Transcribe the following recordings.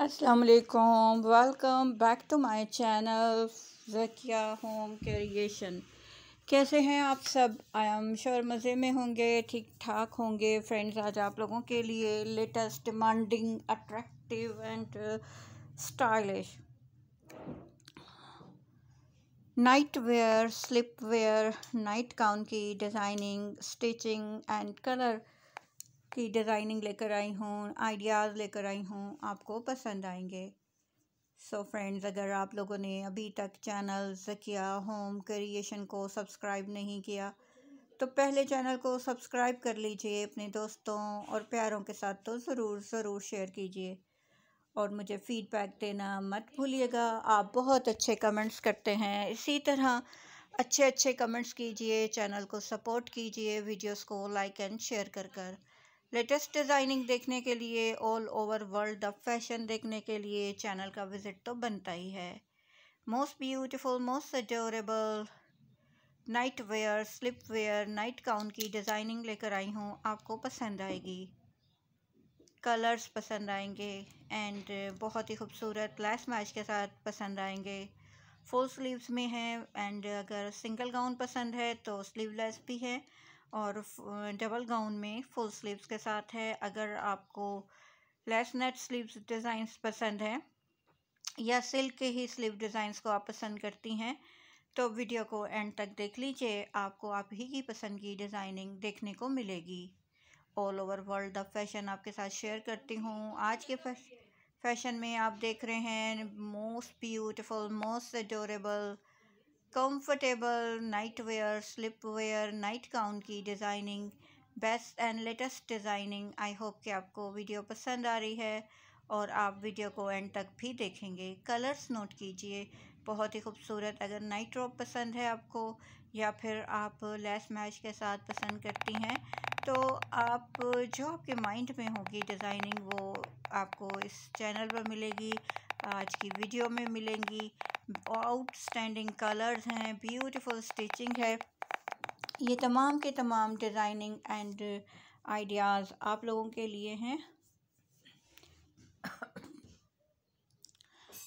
वालेकुम welcome back to my channel Zakia home creation कैसे हैं आप सब आई एम श्योर मज़े में होंगे ठीक ठाक होंगे फ्रेंड्स आज आप लोगों के लिए latest demanding attractive and stylish night wear slip wear night gown की डिज़ाइनिंग स्टिचिंग एंड कलर की डिज़ाइनिंग लेकर आई हूँ आइडियाज़ लेकर आई हूँ आपको पसंद आएंगे सो so फ्रेंड्स अगर आप लोगों ने अभी तक चैनल जकिया होम क्रिएशन को सब्सक्राइब नहीं किया तो पहले चैनल को सब्सक्राइब कर लीजिए अपने दोस्तों और प्यारों के साथ तो ज़रूर ज़रूर शेयर कीजिए और मुझे फ़ीडबैक देना मत भूलिएगा आप बहुत अच्छे कमेंट्स करते हैं इसी तरह अच्छे अच्छे कमेंट्स कीजिए चैनल को सपोर्ट कीजिए वीडियोस को लाइक एंड शेयर कर कर लेटेस्ट डिज़ाइनिंग देखने के लिए all over world the fashion देखने के लिए चैनल का विज़िट तो बनता ही है most beautiful most adorable night wear slip wear night gown की डिज़ाइनिंग लेकर आई हूँ आपको पसंद आएगी कलर्स पसंद आएंगे एंड बहुत ही खूबसूरत लैस मैच के साथ पसंद आएंगे फुल स्लीव्स में है एंड अगर सिंगल गाउन पसंद है तो स्लीवलेस भी है और डबल गाउन में फुल स्लीव्स के साथ है अगर आपको लेस नेट स्लीव्स डिज़ाइंस पसंद हैं या सिल्क के ही स्लीव डिज़ाइंस को आप पसंद करती हैं तो वीडियो को एंड तक देख लीजिए आपको आप ही की पसंद की डिज़ाइनिंग देखने को मिलेगी all over world the fashion आपके साथ शेयर करती हूँ आज के फैशन में आप देख रहे हैं most beautiful most adorable comfortable night wear slip wear night gown की designing best and latest designing I hope कि आपको वीडियो पसंद आ रही है और आप वीडियो को एंड तक भी देखेंगे कलर्स नोट कीजिए बहुत ही खूबसूरत अगर नाइट रॉप पसंद है आपको या फिर आप लेस मैच के साथ पसंद करती हैं तो आप जो आपके माइंड में होगी डिज़ाइनिंग वो आपको इस चैनल पर मिलेगी आज की वीडियो में मिलेंगी आउटस्टैंडिंग कलर्स हैं ब्यूटीफुल स्टिचिंग है ये तमाम के तमाम डिज़ाइनिंग एंड आइडियाज़ आप लोगों के लिए हैं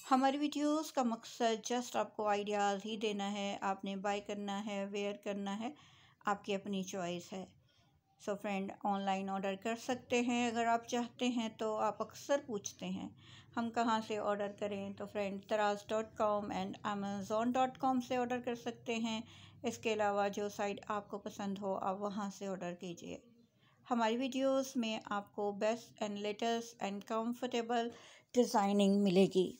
हमारी वीडियोस का मकसद जस्ट आपको आइडियाज़ ही देना है आपने बाय करना है वेयर करना है आपकी अपनी चॉइस है सो फ्रेंड ऑनलाइन ऑर्डर कर सकते हैं अगर आप चाहते हैं तो आप अक्सर पूछते हैं हम कहाँ से ऑर्डर करें तो फ्रेंड तराज dot com and Amazon dot com से ऑर्डर कर सकते हैं इसके अलावा जो साइट आपको पसंद हो आप वहाँ से ऑर्डर कीजिए हमारी वीडियोस में आपको best and latest and comfortable designing मिलेगी